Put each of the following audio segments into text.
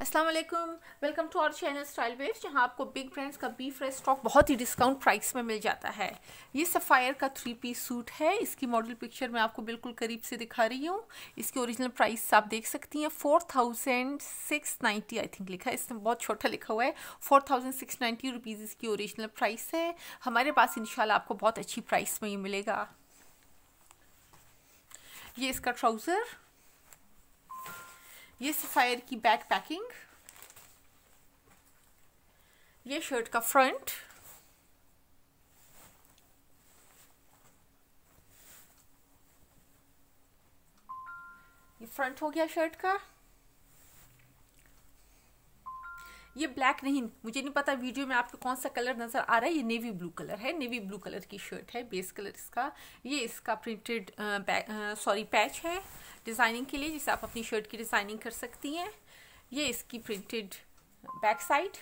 अस्सलाम वालेकुम welcome to our channel Style Waves जहाँ आपको बिग ब्रांड्स का बी फ्रेश स्टॉक बहुत ही डिस्काउंट प्राइस में मिल जाता है ये सफ़ायर का थ्री पीस सूट है इसकी मॉडल पिक्चर मैं आपको बिल्कुल करीब से दिखा रही हूँ इसकी ओरिजिनल प्राइस आप देख सकती हैं four thousand six ninety I think लिखा है इसमें बहुत छोटा लिखा हुआ है four thousand six ninety rupees इसकी ओरिजिनल प्राइस है हमारे पास इनशाला आपको बहुत अच्छी प्राइस में ये मिलेगा ये इसका ट्राउज़र ये सफ़ायर की बैक पैकिंग ये शर्ट का फ्रंट ये फ्रंट हो गया शर्ट का ये ब्लैक नहीं मुझे नहीं पता वीडियो में आपको कौन सा कलर नज़र आ रहा है ये नेवी ब्लू कलर है नेवी ब्लू कलर की शर्ट है बेस कलर इसका ये इसका प्रिंटेड सॉरी पैच है डिज़ाइनिंग के लिए जिसे आप अपनी शर्ट की डिज़ाइनिंग कर सकती हैं ये इसकी प्रिंटेड बैक साइड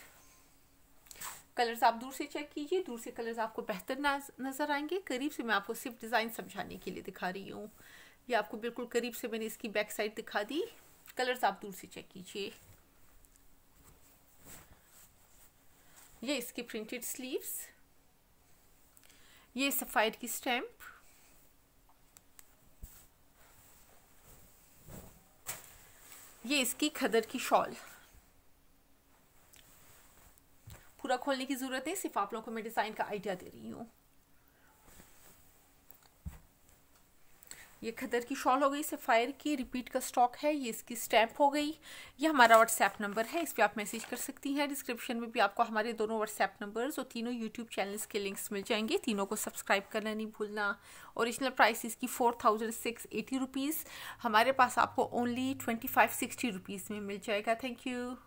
कलर्स आप दूर से चेक कीजिए दूर से कलर्स आपको बेहतर नज़र आएंगे करीब से मैं आपको सिर्फ डिज़ाइन समझाने के लिए दिखा रही हूँ ये आपको बिल्कुल करीब से मैंने इसकी बैक साइड दिखा दी कलर्स आप दूर से चेक कीजिए ये इसकी प्रिंटेड स्लीव्स ये सफ़ाइड की स्टैम्प ये इसकी खदर की शॉल पूरा खोलने की ज़रूरत है सिर्फ आप लोगों को मैं डिज़ाइन का आइडिया दे रही हूं ये खदर की शॉल हो गई सफ़ायर की रिपीट का स्टॉक है ये इसकी स्टैंप हो गई ये हमारा व्हाट्सएप नंबर है इस पर आप मैसेज कर सकती हैं डिस्क्रिप्शन में भी आपको हमारे दोनों व्हाट्सएप नंबर्स और तीनों यूट्यूब चैनल्स के लिंक्स मिल जाएंगे तीनों को सब्सक्राइब करना नहीं भूलना औरिजिनल प्राइस इसकी four thousand six eighty rupees हमारे पास आपको only twenty five sixty rupees में मिल जाएगा थैंक यू